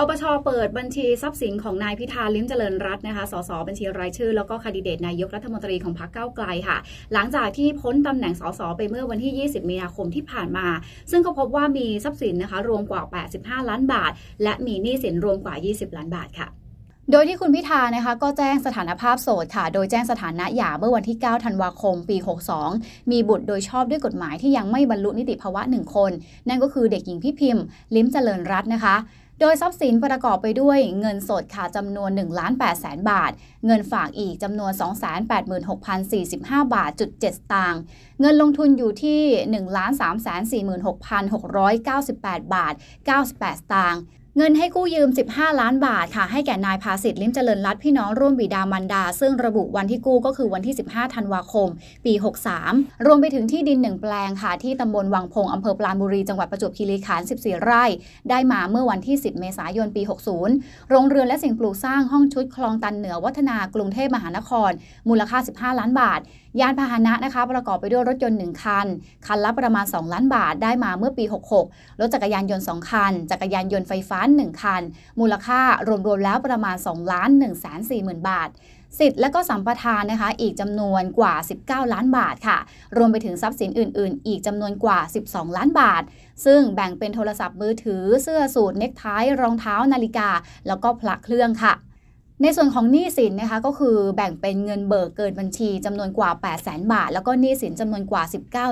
ปปชเปิดบัญชีทรัพย์สินของนายพิธา ลิ้มเจริญรัตน์นะคะ สสบัญชีรายชื่อ แล้วก็คดิเดตนายกรัฐมนตรีของพรรคเก้าไกลค่ะ หลังจากที่พ้นตำแหน่งสสไปเมื่อวันที่ 20มีนาคมที่ผ่านมา ซึ่งก็พบว่ามีทรัพย์สินนะคะ รวมกว่า 85 ล้านบาท และมีหนี้สินรวมกว่า 20 ล้านบาทค่ะ โดยที่คุณพิธานะคะ ก็แจ้งสถานภาพโสดค่ะ โดยแจ้งสถานะหย่าเมื่อวันที่ 9 ธันวาคมปี 62 มีบุตรโดยชอบด้วยกฎหมาย ที่ยังไม่บรรลุนิติภาวะ1คน นั่นก็คือเด็กหญิงพี่พิมพ์ ลิ้มเจริญรัตน์นะคะโดยทรัพย์สินประกอบไปด้วยเงินสดค่ะจำนวน1ล้าน8แสนบาท เงินฝากอีกจำนวน 286,045บาทจุด7ตางเงินลงทุนอยู่ที่ 1 3 4 6 6 9 8บาท98สตางเงินให้กู้ยืม 15 ล้านบาท ค่ะให้แก่นายภาสิทธิ์ลิ้มเจริญรัตพี่น้องร่วมบิดามันดา ซึ่งระบุวันที่กู้ก็คือวันที่ 15 ธันวาคม ปี 63 รวมไปถึงที่ดินหนึ่งแปลง ค่ะ ที่ตำบลวังพงอำเภอปราณบุรี จังหวัดประจวบคีรีขันธ์ 14 ไร่ ได้มาเมื่อวันที่ 10 เมษายน ปี 60 โรงเรือนและสิ่งปลูกสร้างห้องชุดคลองตันเหนือวัฒนา กรุงเทพมหานคร มูลค่า 15 ล้านบาท ยานพาหนะนะคะ ประกอบไปด้วยรถยนต์1คัน คันละประมาณ 2 ล้านบาท ได้มาเมื่อปี 66รถจักรยานยนต์2คัน จักรยานยนต์ไฟฟ้าาน1คัน มูลค่ารวมๆแล้วประมาณ 2 ล้าน 1 4 0 0 0 0 บาท สิทธิ์และก็สัมปทานนะคะ อีกจำนวนกว่า 19 ล้านบาทค่ะ รวมไปถึงทรัพย์สินอื่น ๆ อีกจำนวนกว่า 12 ล้านบาท ซึ่งแบ่งเป็นโทรศัพท์มือถือ เสื้อสูทเน็กไท รองเท้า นาฬิกา แล้วก็พระเครื่องค่ะในส่วนของหนี้สินนะคะ ก็คือแบ่งเป็นเงินเบิกเกินบัญชีจำนวนกว่า8 0 0แสนบาท แล้วก็ หนี้สินจำนวนกว่า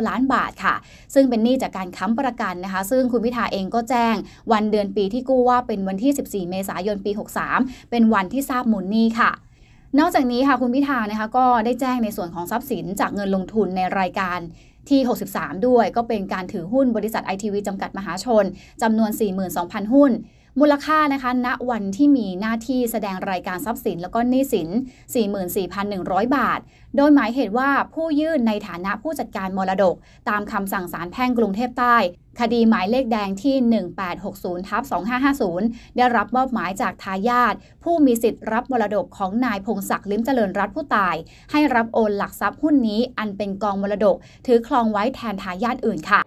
19 ล้านบาทค่ะซึ่งเป็นหนี้จากการค้ำประกันนะคะ ซึ่งคุณพิธาเองก็แจ้งวันเดือนปีที่กู้ว่าเป็นวันที่ 14 เมษายนปี 63 เป็นวันที่ทราบมูลหนี้ค่ะ นอกจากนี้ค่ะคุณพิธานะคะก็ได้แจ้งในส่วนของทรัพย์สินจากเงินลงทุนในรายการที่ 63 ด้วย ก็เป็นการถือหุ้นบริษัทไอทีวีจำกัดมหาชนจำนวน 42,000 หุ้นมูลค่านะคะณวันที่มีหน้าที่แสดงรายการทรัพย์สินแล้วก็หนี้สิน 44,100 บาท โดยหมายเหตุว่าผู้ยื่นในฐานะผู้จัดการมรดก ตามคำสั่งศาลแพ่งกรุงเทพใต้ คดีหมายเลขแดงที่ 1860ทับ2550 ได้รับมอบหมายจากทายาทผู้มีสิทธิ์รับมรดกของนายพงศักดิ์ลิ้มเจริญรัฐผู้ตาย ให้รับโอนหลักทรัพย์หุ้นนี้อันเป็นกองมรดก ถือครองไว้แทนทายาทอื่นค่ะ